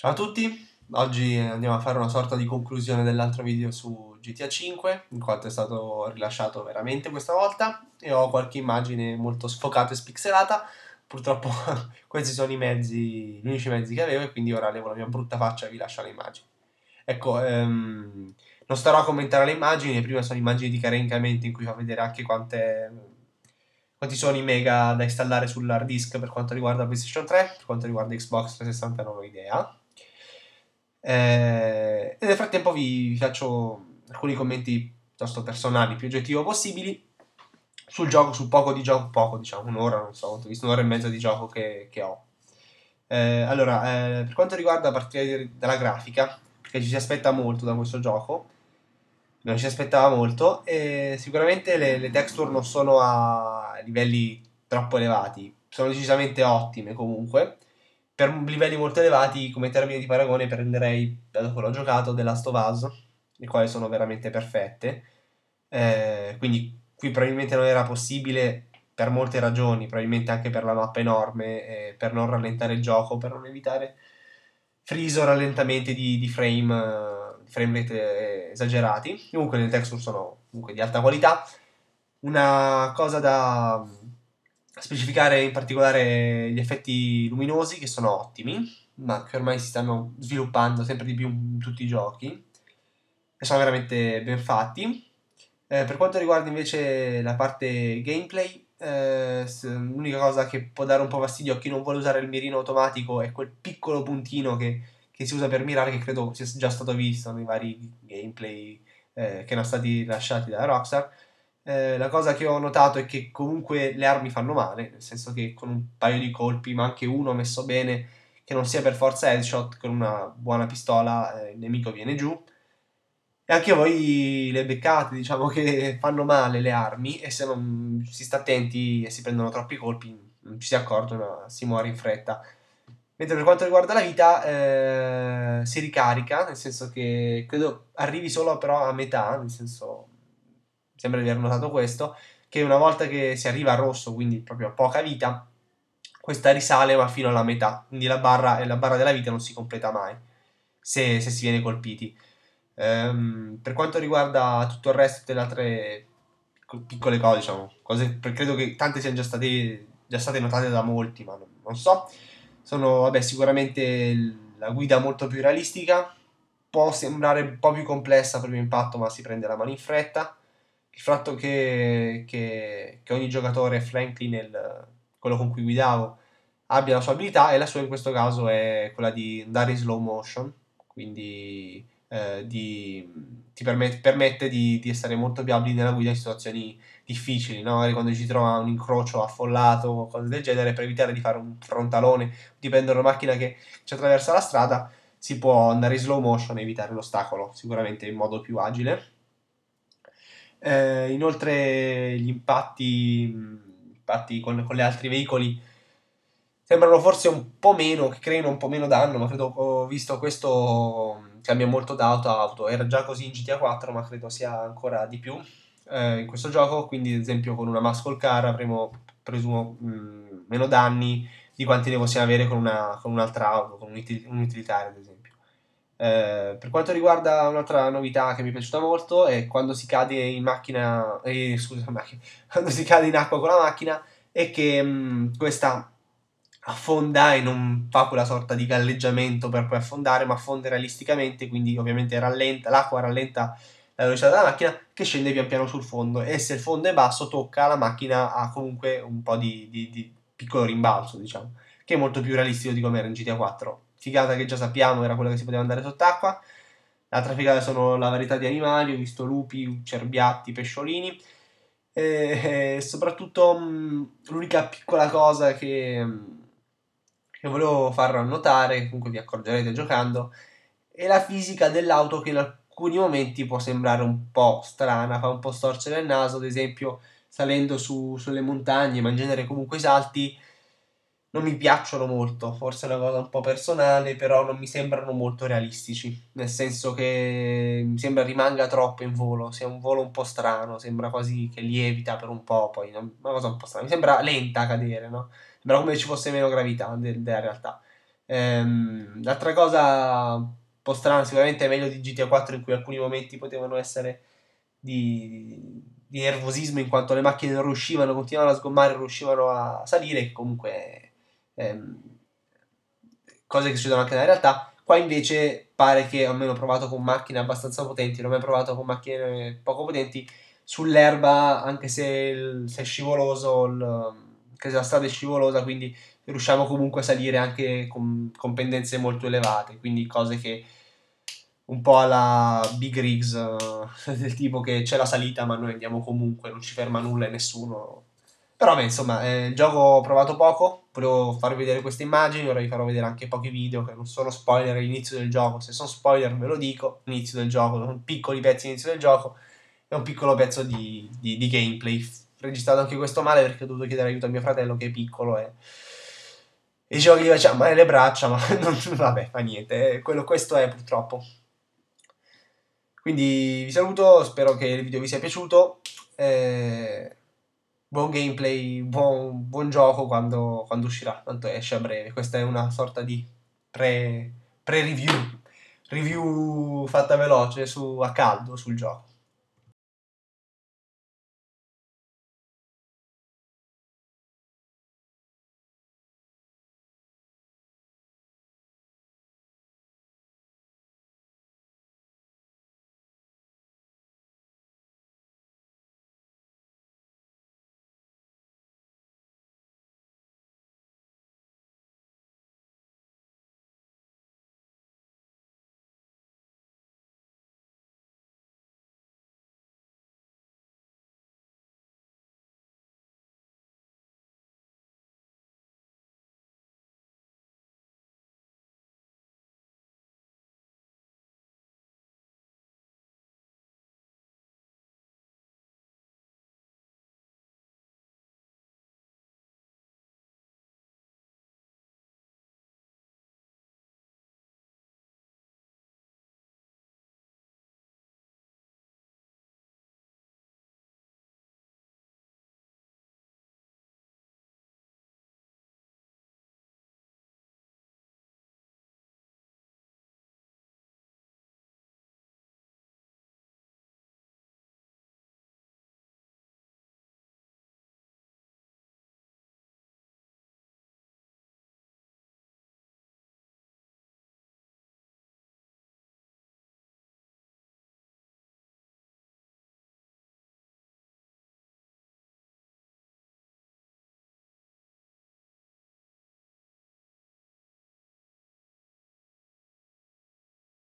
Ciao a tutti, oggi andiamo a fare una sorta di conclusione dell'altro video su GTA 5, in quanto è stato rilasciato veramente questa volta e ho qualche immagine molto sfocata e spixelata, purtroppo questi sono i mezzi, gli unici mezzi che avevo e quindi ora levo la mia brutta faccia e vi lascio le immagini. Ecco, ehm, non starò a commentare le immagini, prima sono immagini di caricamento in cui fa vedere anche quante, quanti sono i mega da installare sull'hard disk per quanto riguarda PlayStation 3, per quanto riguarda Xbox 360 non ho idea. Eh, nel frattempo vi, vi, faccio alcuni commenti piuttosto personali, più oggettivo possibili, sul gioco, su poco di gioco, poco diciamo, un'ora, non so, ho visto un'ora e mezza di gioco che, che ho. Eh, allora, eh, per quanto riguarda a partire dalla grafica, perché ci si aspetta molto da questo gioco, non ci si aspettava molto, e sicuramente le, le texture non sono a livelli troppo elevati, sono decisamente ottime comunque, per livelli molto elevati, come termine di paragone, prenderei, dato quello l'ho giocato, The Last of Us, le quali sono veramente perfette. Eh, quindi qui probabilmente non era possibile per molte ragioni, probabilmente anche per la mappa enorme, eh, per non rallentare il gioco, per non evitare friso, rallentamenti di, di frame, eh, frame rate esagerati. Comunque le texture sono comunque di alta qualità. Una cosa da specificare in particolare gli effetti luminosi che sono ottimi, ma che ormai si stanno sviluppando sempre di più in tutti i giochi e sono veramente ben fatti. Eh, per quanto riguarda invece la parte gameplay, eh, l'unica cosa che può dare un po' fastidio a chi non vuole usare il mirino automatico è quel piccolo puntino che, che si usa per mirare, che credo sia già stato visto nei vari gameplay eh, che erano stati lasciati da Rockstar eh, la cosa che ho notato è che comunque le armi fanno male, nel senso che con un paio di colpi, ma anche uno messo bene, che non sia per forza headshot, con una buona pistola eh, il nemico viene giù. E anche voi le beccate, diciamo che fanno male le armi e se non si sta attenti e si prendono troppi colpi non ci si accorgono, si muore in fretta. Mentre per quanto riguarda la vita eh, si ricarica, nel senso che credo arrivi solo però a metà, nel senso sembra di aver notato questo, che una volta che si arriva a rosso, quindi proprio a poca vita, questa risale ma fino alla metà, quindi la barra, la barra della vita non si completa mai se, se si viene colpiti. Ehm, per quanto riguarda tutto il resto delle altre piccole cose, diciamo, cose, credo che tante siano già state, già state notate da molti, ma non, non so, sono vabbè, sicuramente la guida molto più realistica, può sembrare un po' più complessa per impatto, ma si prende la mano in fretta il fatto che, che, che ogni giocatore Franklin, il, quello con cui guidavo, abbia la sua abilità e la sua in questo caso è quella di andare in slow motion, quindi eh, di, ti permet- permette di, di, essere molto più abili nella guida in situazioni difficili, no? magari quando ci trova un incrocio affollato o cose del genere, per evitare di fare un frontalone, di prendere una macchina che ci attraversa la strada, si può andare in slow motion e evitare l'ostacolo sicuramente in modo più agile. Eh, inoltre gli impatti, impatti con, con gli altri veicoli sembrano forse un po' meno, che creino un po' meno danno, ma credo ho visto questo cambia molto da auto a auto, era già così in GTA 4 ma credo sia ancora di più eh, in questo gioco, quindi ad esempio con una muscle car avremo presumo mh, meno danni di quanti ne possiamo avere con, una, con un'altra auto, con un, utilitario ad esempio. Eh, per quanto riguarda un'altra novità che mi è piaciuta molto è quando si cade in macchina, eh, scusa, macchina quando si cade in acqua con la macchina e che mh, mm, questa affonda e non fa quella sorta di galleggiamento per poi affondare, ma affonde realisticamente, quindi ovviamente rallenta, l'acqua rallenta la velocità della macchina che scende pian piano sul fondo e se il fondo è basso tocca la macchina ha comunque un po' di, di, di piccolo rimbalzo, diciamo, che è molto più realistico di come era in GTA 4 figata che già sappiamo era quella che si poteva andare sott'acqua. L'altra figata sono la varietà di animali, ho visto lupi, cerbiatti, pesciolini. E, soprattutto mm, l'unica piccola cosa che, mm, che volevo far notare, comunque vi accorgerete giocando, è la fisica dell'auto che in alcuni momenti può sembrare un po' strana, fa un po' storcere il naso, ad esempio salendo su, sulle montagne, ma in genere comunque i salti non mi piacciono molto, forse è una cosa un po' personale, però non mi sembrano molto realistici, nel senso che mi sembra rimanga troppo in volo, sia un volo un po' strano, sembra quasi che lievita per un po', poi una cosa un po' strana, mi sembra lenta a cadere, no? Sembra come ci fosse meno gravità del, della realtà. Ehm, l'altra cosa un po' strana sicuramente è meglio di GTA 4 in cui alcuni momenti potevano essere di, di nervosismo in quanto le macchine non riuscivano, continuavano a sgommare, non riuscivano a salire, comunque ehm, cose che succedono anche nella realtà. Qua invece pare che, almeno provato con macchine abbastanza potenti, l'ho mai provato con macchine poco potenti, sull'erba, anche se, il, se è scivoloso, il, anche se la strada è scivolosa, quindi riusciamo comunque a salire anche con, con pendenze molto elevate, quindi cose che un po' alla Big Rigs eh, del tipo che c'è la salita ma noi andiamo comunque, non ci ferma nulla e nessuno. Però beh, insomma, eh, il gioco ho provato poco, volevo farvi vedere queste immagini, ora vi farò vedere anche pochi video che non sono spoiler all'inizio del gioco, se sono spoiler ve lo dico, inizio del gioco, sono piccoli pezzi all'inizio del gioco e un piccolo pezzo di, di, di gameplay. Registrato anche questo male perché ho dovuto chiedere aiuto a mio fratello che è piccolo e... e dicevo che gli faceva male le braccia, ma non, vabbè, fa niente. Eh, quello, questo è purtroppo. Quindi vi saluto, spero che il video vi sia piaciuto. Eh, buon gameplay, buon, buon gioco quando, quando, uscirà, tanto esce a breve. Questa è una sorta di pre, pre-review, review fatta veloce su, a caldo sul gioco.